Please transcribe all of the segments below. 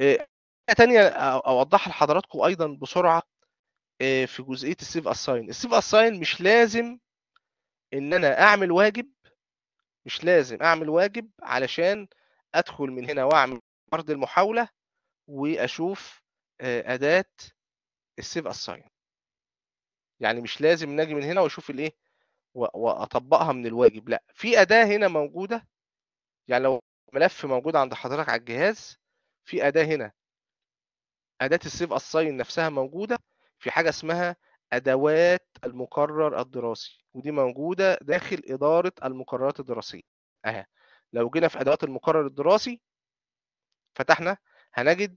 حاجه تانية آه، اوضحها لحضراتكم ايضا بسرعه آه، في جزئيه السيف اساين السيف اساين مش لازم ان انا اعمل واجب مش لازم اعمل واجب علشان ادخل من هنا واعمل عرض المحاوله واشوف آه، اداه السيف اساين يعني مش لازم نجي من هنا واشوف الايه واطبقها من الواجب لا في اداه هنا موجوده يعني لو ملف موجود عند حضرتك على الجهاز في اداه هنا اداه السيف اساين نفسها موجوده في حاجه اسمها ادوات المقرر الدراسي ودي موجوده داخل اداره المقررات الدراسيه اهي لو جينا في ادوات المقرر الدراسي فتحنا هنجد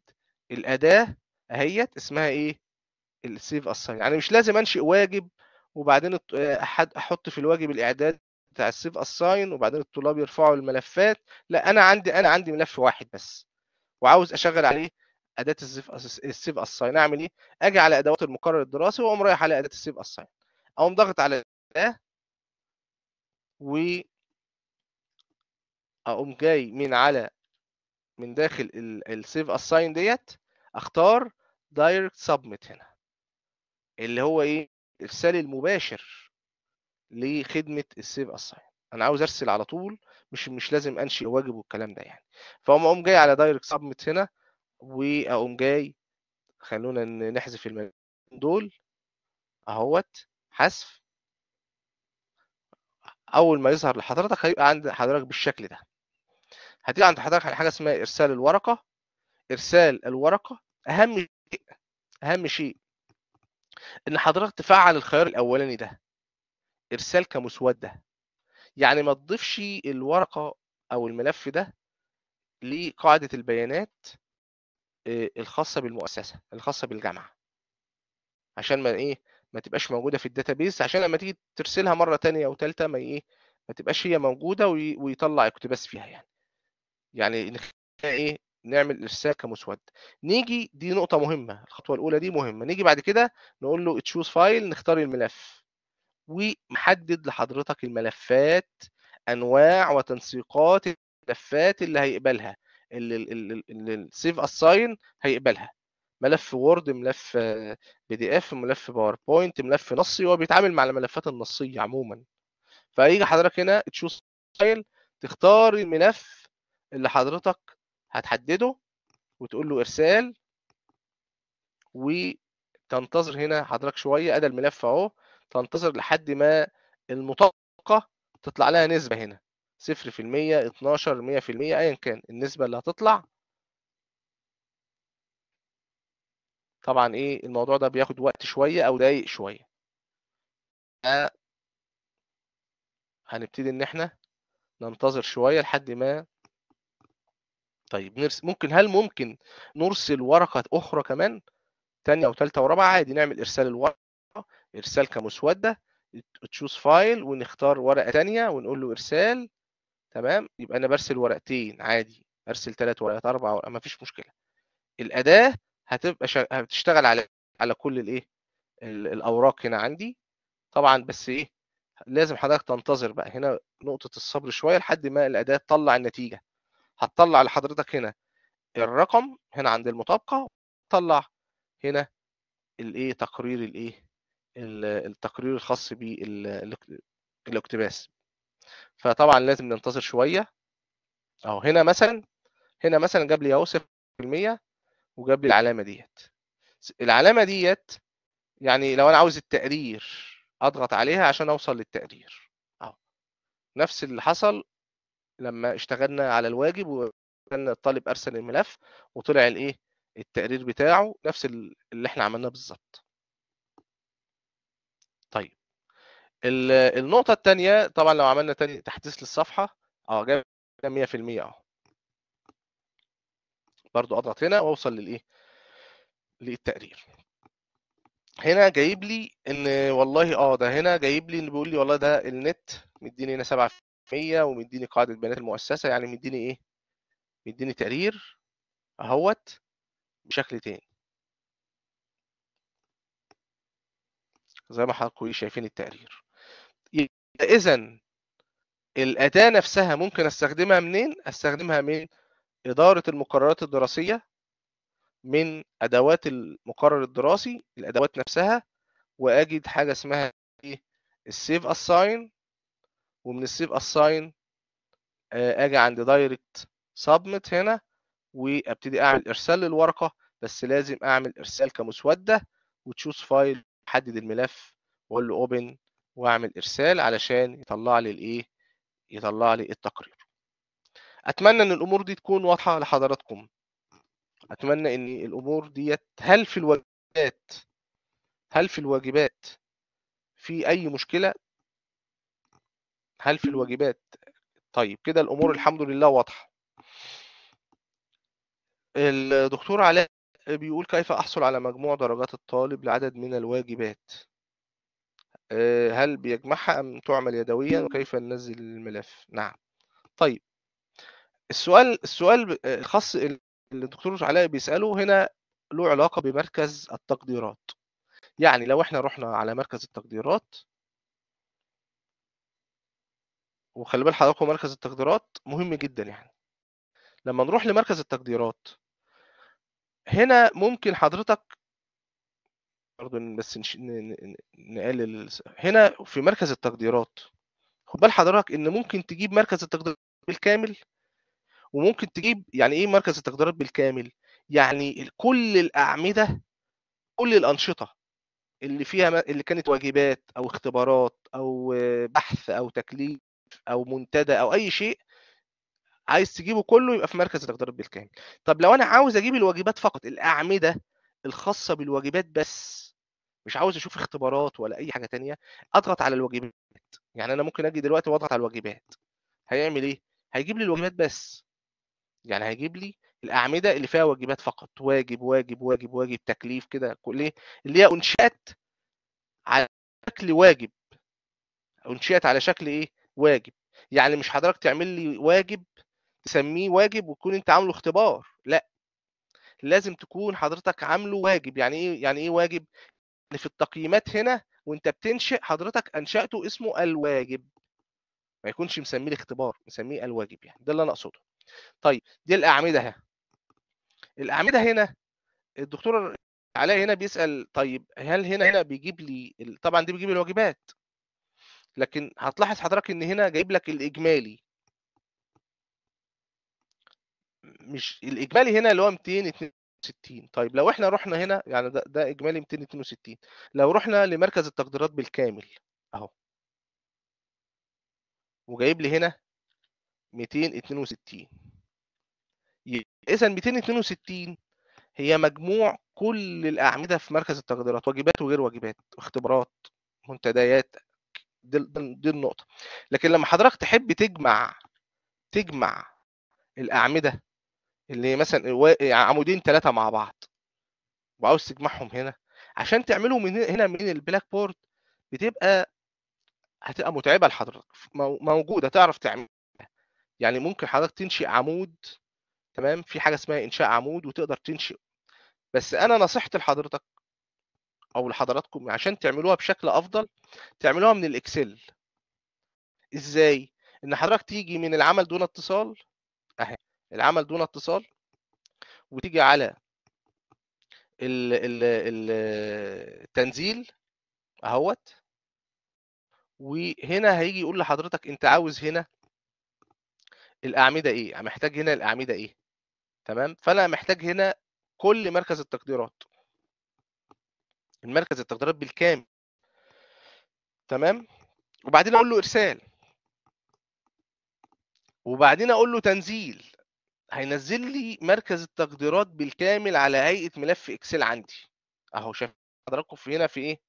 الاداه اهيت اسمها ايه السيف اساين يعني مش لازم انشئ واجب وبعدين احط في الواجب الاعداد بتاع السيف اساين وبعدين الطلاب يرفعوا الملفات لا انا عندي انا عندي ملف واحد بس وعاوز اشغل عليه اداه السيف السيف اساين اعمل ايه؟ اجي على ادوات المقرر الدراسي واقوم رايح على اداه السيف اساين اقوم ضاغط على ده و اقوم جاي من على من داخل السيف اساين ديت اختار دايركت سبميت هنا اللي هو ايه الارسال المباشر لخدمه السيف اساين انا عاوز ارسل على طول مش مش لازم انشئ واجب والكلام ده يعني فاقوم اقوم جاي على دايركت سبميت هنا واقوم جاي خلونا نحذف الملفين دول اهوت حذف اول ما يظهر لحضرتك هيبقى عند حضرتك بالشكل ده هتيجي عند حضرتك حاجه اسمها ارسال الورقه ارسال الورقه اهم شيء اهم شيء ان حضرتك تفعل الخيار الاولاني ده ارسال كمسوده يعني ما تضيفش الورقه او الملف ده لقاعده البيانات آه، الخاصه بالمؤسسه الخاصه بالجامعه عشان ما ايه ما تبقاش موجوده في الداتابيس عشان لما تيجي ترسلها مره تانية او ثالثه ما ايه ما تبقاش هي موجوده ويطلع اقتباس فيها يعني يعني ايه نعمل ارسال كمسود نيجي دي نقطه مهمه الخطوه الاولى دي مهمه نيجي بعد كده نقول له تشوز فايل نختار الملف ومحدد لحضرتك الملفات انواع وتنسيقات الملفات اللي هيقبلها اللي السيف اساين هيقبلها ملف وورد ملف بي دي اف ملف باوربوينت ملف نصي هو بيتعامل مع الملفات النصيه عموما فيجي حضرتك هنا تشوز فايل تختار الملف اللي حضرتك هتحدده وتقول له ارسال وتنتظر هنا حضرتك شويه ادى الملف اهو تنتظر لحد ما المطابقه تطلع لها نسبه هنا 0% 12 100% ايا كان النسبه اللي هتطلع طبعا ايه الموضوع ده بياخد وقت شويه او دقايق شويه هنبتدي ان احنا ننتظر شويه لحد ما طيب نرسل ممكن هل ممكن نرسل ورقه اخرى كمان تانية او تالتة ورابعه عادي نعمل ارسال الورقه ارسال كمسوده تشوز فايل ونختار ورقه ثانيه ونقول له ارسال تمام يبقى انا برسل ورقتين عادي ارسل ثلاث ورقات اربع ورقات مفيش مشكله الاداه هتبقى شغ... هتشتغل على على كل الايه الاوراق هنا عندي طبعا بس ايه لازم حضرتك تنتظر بقى هنا نقطه الصبر شويه لحد ما الاداه تطلع النتيجه هتطلع لحضرتك هنا الرقم هنا عند المطابقه طلع هنا الايه تقرير الايه التقرير الخاص بالاقتباس فطبعا لازم ننتظر شويه اهو هنا مثلا هنا مثلا جاب لي اهو 0% وجاب لي العلامه ديت العلامه ديت يعني لو انا عاوز التقرير اضغط عليها عشان اوصل للتقرير اهو نفس اللي حصل لما اشتغلنا على الواجب وكان الطالب ارسل الملف وطلع الايه التقرير بتاعه نفس اللي احنا عملناه بالظبط النقطة الثانية طبعا لو عملنا تاني تحديث للصفحة اه جايب 100% اهو برضو اضغط هنا واوصل للايه؟ للتقرير هنا جايب لي ان والله اه ده هنا جايب لي اللي بيقول لي والله ده النت مديني هنا 7% ومديني قاعدة بيانات المؤسسة يعني مديني ايه؟ مديني تقرير اهوت بشكل تاني زي ما حضراتكم شايفين التقرير إذا الأداة نفسها ممكن أستخدمها منين؟ أستخدمها من إدارة المقررات الدراسية من أدوات المقرر الدراسي الأدوات نفسها وأجد حاجة اسمها ايه السيف أساين ومن السيف أساين آه، أجي عند دايركت سبمت هنا وابتدي اعمل ارسال للورقه بس لازم اعمل ارسال كمسوده وتشوز فايل حدد الملف واقول له اوبن واعمل ارسال علشان يطلع لي الايه يطلع لي التقرير اتمنى ان الامور دي تكون واضحه لحضراتكم اتمنى ان الامور ديت هل في الواجبات هل في الواجبات في اي مشكله هل في الواجبات طيب كده الامور الحمد لله واضحه الدكتور علاء بيقول كيف احصل على مجموع درجات الطالب لعدد من الواجبات آه، هل بيجمعها أم تعمل يدويا وكيف ننزل الملف نعم طيب السؤال السؤال آه، الخاص اللي الدكتور علاء بيسأله هنا له علاقة بمركز التقديرات يعني لو احنا رحنا على مركز التقديرات وخلي بال حضراتكم مركز التقديرات مهم جدا يعني لما نروح لمركز التقديرات هنا ممكن حضرتك برضه بس نش... نقلل هنا في مركز التقديرات خد بال حضرتك ان ممكن تجيب مركز التقديرات بالكامل وممكن تجيب يعني ايه مركز التقديرات بالكامل يعني كل الاعمده كل الانشطه اللي فيها اللي كانت واجبات او اختبارات او بحث او تكليف او منتدى او اي شيء عايز تجيبه كله يبقى في مركز التقديرات بالكامل طب لو انا عاوز اجيب الواجبات فقط الاعمده الخاصه بالواجبات بس مش عاوز اشوف اختبارات ولا اي حاجه تانية اضغط على الواجبات يعني انا ممكن اجي دلوقتي واضغط على الواجبات هيعمل ايه هيجيب لي الواجبات بس يعني هيجيب لي الاعمده اللي فيها واجبات فقط واجب واجب واجب واجب تكليف كده ليه اللي هي انشات على شكل واجب انشئت على شكل ايه واجب يعني مش حضرتك تعمل لي واجب تسميه واجب وتكون انت عامله اختبار لا لازم تكون حضرتك عامله واجب يعني ايه يعني ايه واجب ان في التقييمات هنا وانت بتنشئ حضرتك انشاته اسمه الواجب ما يكونش مسميه الاختبار مسميه الواجب يعني ده اللي انا اقصده طيب دي الاعمده اهي الاعمده هنا الدكتور علاء هنا بيسال طيب هل هنا هنا بيجيب لي طبعا دي بيجيب الواجبات لكن هتلاحظ حضرتك ان هنا جايب لك الاجمالي مش الاجمالي هنا اللي هو 200 62 طيب لو احنا رحنا هنا يعني ده, ده اجمالي 262 لو رحنا لمركز التقديرات بالكامل اهو وجايب لي هنا 262 اذا 262 هي مجموع كل الاعمده في مركز التقديرات واجبات وغير واجبات اختبارات منتديات دي, دي النقطه لكن لما حضرتك تحب تجمع تجمع الاعمده اللي مثلا عمودين ثلاثه مع بعض وعاوز تجمعهم هنا عشان تعمله من هنا من البلاك بورد بتبقى هتبقى متعبه لحضرتك موجوده تعرف تعملها يعني ممكن حضرتك تنشئ عمود تمام في حاجه اسمها انشاء عمود وتقدر تنشئ بس انا نصيحتي لحضرتك او لحضراتكم عشان تعملوها بشكل افضل تعملوها من الاكسل ازاي ان حضرتك تيجي من العمل دون اتصال اهي العمل دون اتصال وتيجي على التنزيل اهوت وهنا هيجي يقول لحضرتك انت عاوز هنا الاعمده ايه محتاج هنا الاعمده ايه تمام فانا محتاج هنا كل مركز التقديرات المركز التقديرات بالكامل تمام وبعدين اقول له ارسال وبعدين اقول له تنزيل هينزل لي مركز التقديرات بالكامل على هيئه ملف اكسل عندي اهو شايف حضراتكم في هنا في ايه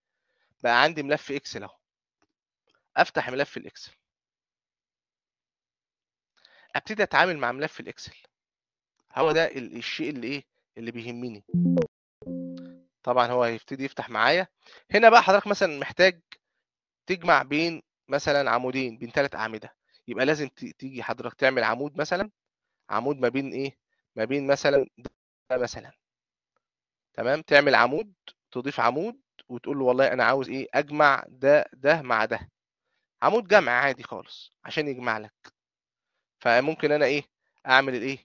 بقى عندي ملف اكسل اهو افتح ملف الاكسل ابتدي اتعامل مع ملف الاكسل هو ده الشيء اللي ايه اللي بيهمني طبعا هو هيبتدي يفتح معايا هنا بقى حضرتك مثلا محتاج تجمع بين مثلا عمودين بين ثلاث اعمده يبقى لازم تيجي حضرتك تعمل عمود مثلا عمود ما بين ايه ما بين مثلا ده مثلا تمام تعمل عمود تضيف عمود وتقول له والله انا عاوز ايه اجمع ده ده مع ده عمود جمع عادي خالص عشان يجمع لك فممكن انا ايه اعمل الايه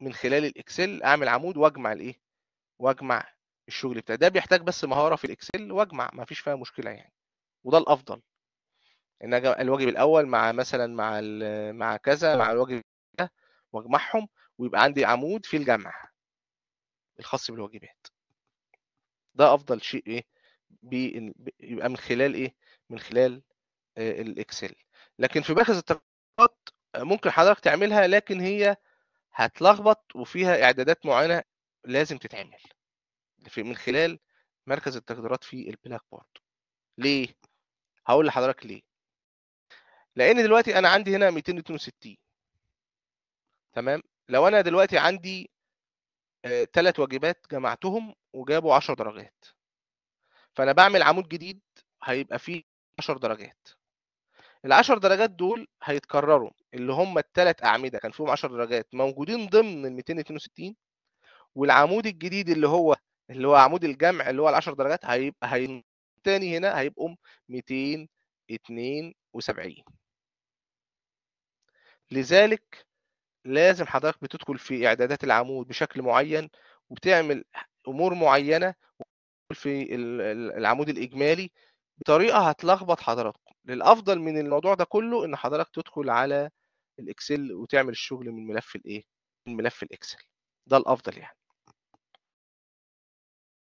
من خلال الاكسل اعمل عمود واجمع الايه واجمع الشغل بتاعي ده بيحتاج بس مهاره في الاكسل واجمع ما فيش فيها مشكله يعني وده الافضل ان الواجب الاول مع مثلا مع مع كذا مع الواجب واجمعهم ويبقى عندي عمود في الجمع الخاص بالواجبات ده افضل شيء ايه يبقى من خلال ايه من خلال آه الاكسل لكن في باخذ التقاط آه، ممكن حضرتك تعملها لكن هي هتلخبط وفيها اعدادات معينه لازم تتعمل من خلال مركز التقديرات في البلاك بورد ليه هقول لحضرتك ليه لان دلوقتي انا عندي هنا 262 تمام لو انا دلوقتي عندي ثلاث آه، واجبات جمعتهم وجابوا 10 درجات فانا بعمل عمود جديد هيبقى فيه 10 درجات ال 10 درجات دول هيتكرروا اللي هم الثلاث اعمده كان فيهم 10 درجات موجودين ضمن ال 262 والعمود الجديد اللي هو اللي هو عمود الجمع اللي هو ال 10 درجات هيبقى هي تاني هنا هيبقوا 272 لذلك لازم حضرتك بتدخل في اعدادات العمود بشكل معين وبتعمل امور معينه في العمود الاجمالي بطريقه هتلخبط حضراتكم للافضل من الموضوع ده كله ان حضرتك تدخل على الاكسل وتعمل الشغل من ملف الايه من ملف الاكسل ده الافضل يعني